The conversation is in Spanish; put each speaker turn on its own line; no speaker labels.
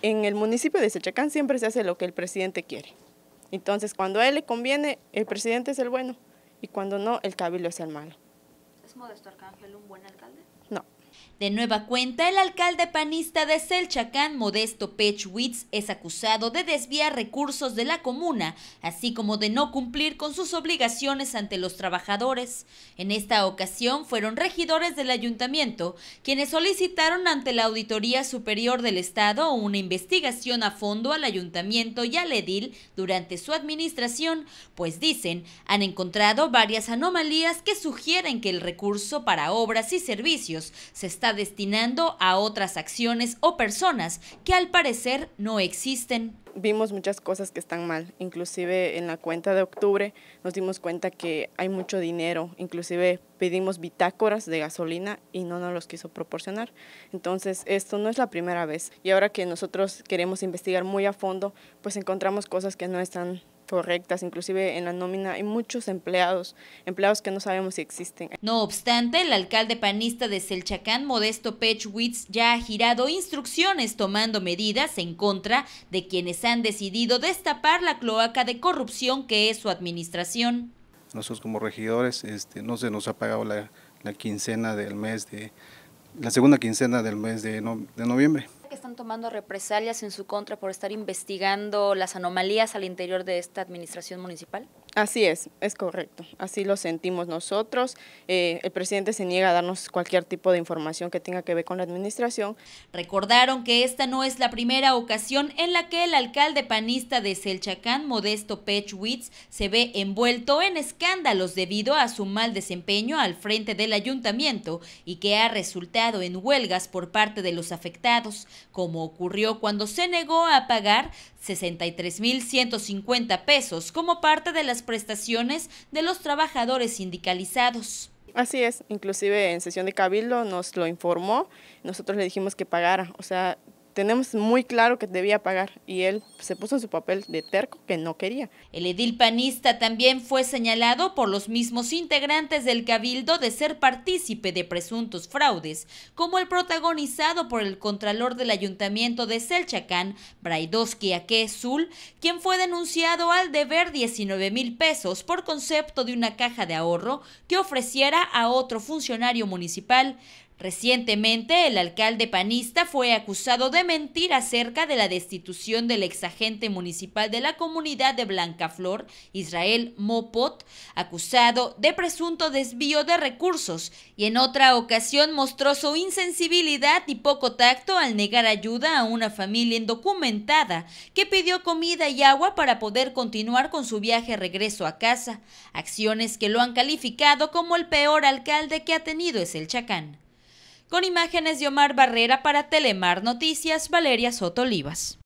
En el municipio de Sechacán siempre se hace lo que el presidente quiere. Entonces, cuando a él le conviene, el presidente es el bueno y cuando no, el cabildo es el malo.
¿Es Modesto Arcángel un buen alcalde?
No. De nueva cuenta, el alcalde panista de
Selchacán, Modesto Pechwitz, es acusado de desviar recursos de la comuna, así como de no cumplir con sus obligaciones ante los trabajadores. En esta ocasión fueron regidores del ayuntamiento quienes solicitaron ante la Auditoría Superior del Estado una investigación a fondo al ayuntamiento y al edil durante su administración, pues dicen han encontrado varias anomalías que sugieren que el recurso para obras y servicios se está destinando a otras acciones o personas que al parecer no existen.
Vimos muchas cosas que están mal, inclusive en la cuenta de octubre nos dimos cuenta que hay mucho dinero, inclusive pedimos bitácoras de gasolina y no nos los quiso proporcionar. Entonces, esto no es la primera vez y ahora que nosotros queremos investigar muy a fondo, pues encontramos cosas que no están correctas, inclusive en la nómina hay muchos empleados, empleados que no sabemos si existen. No obstante, el alcalde panista
de Selchacán,
Modesto Pechwitz, ya ha girado instrucciones
tomando medidas en contra de quienes han decidido destapar la cloaca de corrupción que es su administración.
Nosotros como regidores este, no se nos ha pagado la, quincena del mes de, la segunda quincena del mes de noviembre
tomando represalias en su contra por estar investigando las anomalías al interior de esta administración municipal?
Así es, es correcto. Así lo sentimos nosotros. Eh, el presidente se niega a darnos cualquier tipo de información que tenga que ver con la administración. Recordaron
que esta no es la primera ocasión en la que el alcalde panista de Selchacán, Modesto Pechwitz, se ve envuelto en escándalos debido a su mal desempeño al frente del ayuntamiento y que ha resultado en huelgas por parte de los afectados, como ocurrió cuando se negó a pagar 63.150 pesos como parte de las prestaciones de los trabajadores sindicalizados.
Así es, inclusive en sesión de cabildo nos lo informó, nosotros le dijimos que pagara, o sea, tenemos muy claro que debía pagar y él se puso en su papel de terco que no quería. El edil
panista también fue señalado por los mismos integrantes del cabildo de ser partícipe de presuntos fraudes, como el protagonizado por el contralor del ayuntamiento de Selchacán, Braidoski Aquezul, quien fue denunciado al deber 19 mil pesos por concepto de una caja de ahorro que ofreciera a otro funcionario municipal. Recientemente, el alcalde panista fue acusado de mentir acerca de la destitución del exagente municipal de la comunidad de Blancaflor, Israel Mopot, acusado de presunto desvío de recursos, y en otra ocasión mostró su insensibilidad y poco tacto al negar ayuda a una familia indocumentada que pidió comida y agua para poder continuar con su viaje regreso a casa, acciones que lo han calificado como el peor alcalde que ha tenido es el Chacán. Con imágenes de Omar Barrera para Telemar Noticias, Valeria Soto Olivas.